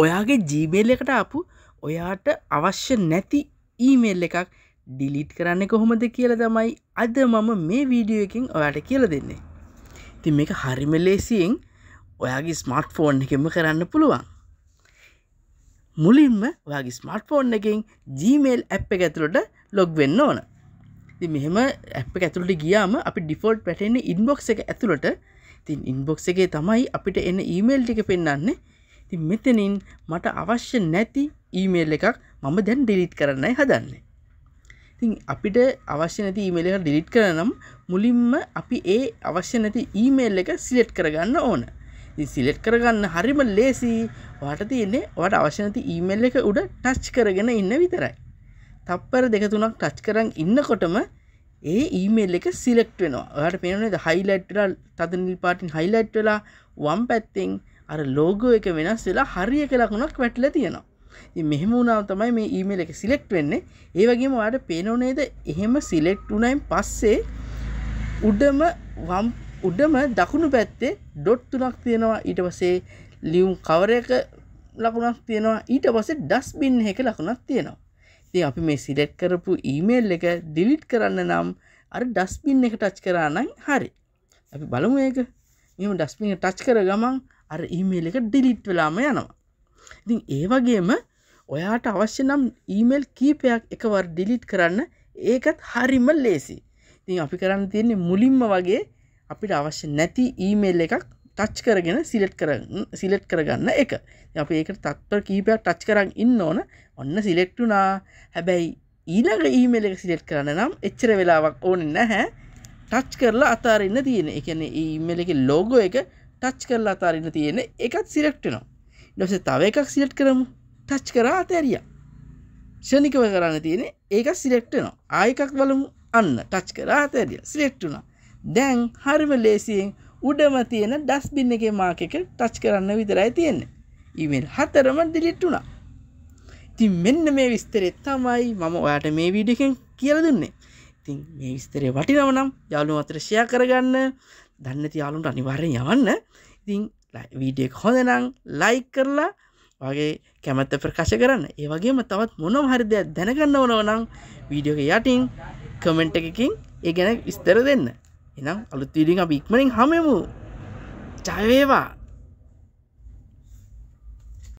ඔයාගේ ජීබේල් එකට අපපු ඔයාට අවශ්‍ය නැති ඊමේල් එකක් ඩිලිට් කරන්න කොහොමද කියලා තමයි අද මම මේ වීඩියෝ එකින් ඔයාට කියල දෙන්නේ ති මේක හරිමලේසියෙන් ඔයාගේ ස්මර්ට් ෆෝන් එකම කරන්න පුළුවන් මුලින්ම ඔයාගේ ස්මර්ට් ෆෝන් එකින් ජීමේල් ඇප් එක ඇතුළට ලොග් වෙන්න ඕන ති මෙහෙම ඇප් ඇතුළට ගියාම අපි ඩිෆෝල්ට් පැටෙන්නේ ඉන්බොක් එක ඇතුළට තින් ඉන්බොක් එකේ තමයි අපිට එන්න ඊමේල් ටික පෙන්න්නන්නේ ති මෙතනින් මට අවශ්‍ය නැති ඊමේල් එකක් මම දැන් ඩිලිට් කරන්නයි හදන්නේ ඉතින් අපිට අවශ්‍ය නැති ඊමේල් එක ඩිලිට් කරනම් මුලින්ම අපි ඒ අවශ්‍ය නැති ඊමේල් එක සිලෙට් කරගන්න ඕන සිලෙට් කරගන්න හරිම ලේසි වට තියන්නේ වට අවශ්‍ය නැති ඊමේල් එක උඩ ටච් කරගෙන ඉන්න විතරයි තප්පර දෙක තුනක් ටච් කරන් ඉන්නකොටම ඒ ඊමේල් එක සිලෙක්ට් වෙනවා ඔයාට පේනනේද හයිලයිට්ලා තදනිල් පාටින් හයිලයිට් වෙලා වම් පැත්තිෙන් අර ලෝගෝ එක වෙනස් වෙලා හරිය කලකුණක් වැටල තියෙනවා මෙහම වුණාව තමයි මේ ඊමේල් එක සිලෙක්ට් වෙන්නේ ඒවගේම වාට පේනෝනේද එහෙම සිලෙක්ට් වුනයින් පස්සේ උඩම වම් උඩම දකුණු පැත්තේ ඩොට් තුනක් තියෙනවා ඊට පසේ ලියුම් කවරයක ලකුණක් තියෙනවා ඊට පසේ ඩස්බින් එක ලකුණක් තියෙනවා ති අපි මේ සිලෙක්් කරපු ඊමේල් එක ඩිලිට් කරන්න නම් අර ඩස්බින් එක ටච් කරන්නයි හරි අපි බලමු ඒක මෙම ඩස්බින් ටච් කර ගමන් අර ඊමේල් එක ඩිලිට් වෙලාම යනවා ඉතින් ඒ වගේම ඔයාට අවශ්‍ය නම් ඊමේල් කීපයක් එකවර ඩිලිට් කරන්න ඒකත් හරිම ලේසි ඉතින් අපි කරන්න තියන්නේ මුලින්ම වගේ අපිට අවශ්‍ය නැති ඊමේල් එකක් ටච් කරගෙන සිලෙට් කර සිලෙට් කරගන්න එක අප ඒකට තත්ව කීපයක් ටච් කරන්න ඉන්න ඕන ඔන්න සිලෙක්ටුනා හැබැයි ඊළඟ ඊමේල් එක සිලෙට් කරන්න නම් එච්චර වෙලාවක් ඕන නැහැ ටච් කරලා අතාරන්න තියෙන එකන ඊමේල් එක ලෝගෝ එක ටච් කරලා අතාරන්න තියෙන එකත් සිරෙක්ටනවා ඩස තව එකක් සිලට් කරමු ටච් කරා අතැරිය ෂණිකව කරන්න තියෙන ඒක සිරෙක්ටනවා ආයකක් බලමු අන්න ටච් කරා අතැරිය සිලෙක්ටුනා දැන් හරිම ලේසියෙන් උඩම තියෙන ඩස්බින්න එක මාක එක ටච් කරන්න විතරයි තියෙන්නේ ඉමල් හතරම ඩිලිට් වුණා ඉතින් මෙන්න මේ විස්තරෙ තමයි මම ඔයාට මේ වීඩිකෙන් කියල දුන්නේ ඉතින් මේ විස්තරය වටිනවනම් යාලු අත්‍රශයා කරගන්න දන්න තියාලුන්ට අනිවාරෙන් යවන්න ඉතින් වීඩියක් හොඳනම් ලයි කරලා වගේ කැමැත්ත ප්‍රකාශ කරන්න ඒවගේම තවත් මොනො හරිදයක් දැනගන්න ඕනවනම් වීඩියෝක යටින් කමෙන්ට් එකකින් ඒ ගැන විස්තර දෙන්න එනම් අලුත් වීඩින් අප ඉක්මනින් හමමු ජයවේවා